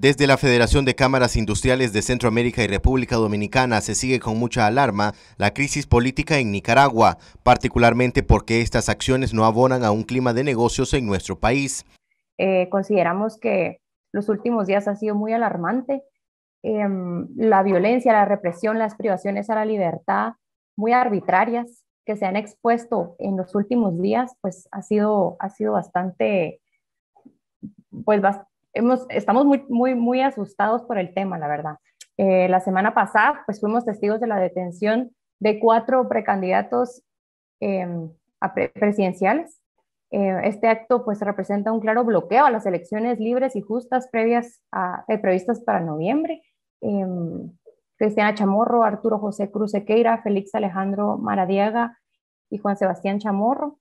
Desde la Federación de Cámaras Industriales de Centroamérica y República Dominicana se sigue con mucha alarma la crisis política en Nicaragua, particularmente porque estas acciones no abonan a un clima de negocios en nuestro país. Eh, consideramos que los últimos días han sido muy alarmante. Em, la violencia, la represión, las privaciones a la libertad muy arbitrarias que se han expuesto en los últimos días, pues ha sido, ha sido bastante, pues bastante estamos muy, muy, muy asustados por el tema, la verdad. Eh, la semana pasada, pues fuimos testigos de la detención de cuatro precandidatos em, a presidenciales. Eh, este acto, pues, representa un claro bloqueo a las elecciones libres y justas previas eh, previstas para noviembre. Em, Cristiana Chamorro, Arturo José Cruz Equeira, Félix Alejandro Maradiaga y Juan Sebastián Chamorro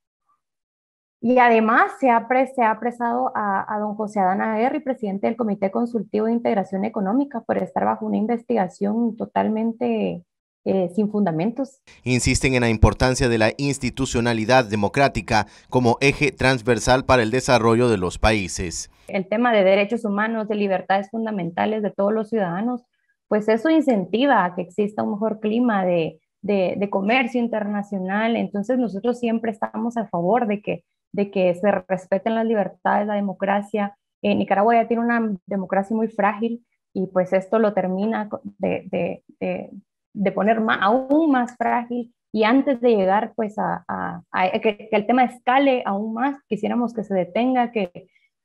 y además se ha, ha apresado a, a, don José Adán Aguirre, presidente del Comité Consultivo de Integración Económica, por estar bajo una investigación totalmente eh, sin fundamentos. Insisten en la importancia de la institucionalidad democrática como eje transversal para el desarrollo de los países. El tema de derechos humanos, de libertades fundamentales de todos los ciudadanos, pues eso incentiva a que exista un mejor clima de, de comercio internacional. Entonces nosotros siempre estamos a favor de que de que se respeten las libertades, la democracia. Eh, Nicaragua ya tiene una democracia muy frágil y pues esto lo termina de, poner aún más frágil y antes de llegar pues a, que, el tema escale aún más, quisiéramos que se detenga, que,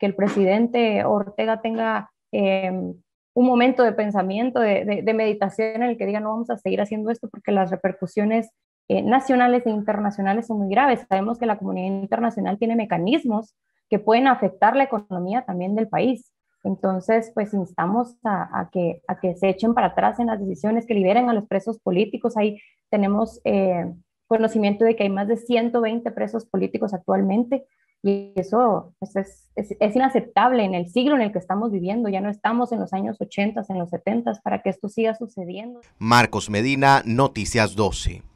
el presidente Ortega tenga em, un momento de pensamiento, de, meditación en el que diga no vamos a seguir haciendo esto porque las repercusiones eh, nacionales e internacionales son muy graves. Sabemos que la comunidad internacional tiene mecanismos que pueden afectar la economía también del país. Entonces, pues instamos a, que, se echen para atrás en las decisiones, que liberen a los presos políticos. Ahí tenemos eh, conocimiento de que hay más de 120 presos políticos actualmente y eso pues, es, es, inaceptable en el siglo en el que estamos viviendo. Ya no estamos en los años 80, en los 70 para que esto siga sucediendo. Marcos Medina, Noticias 12.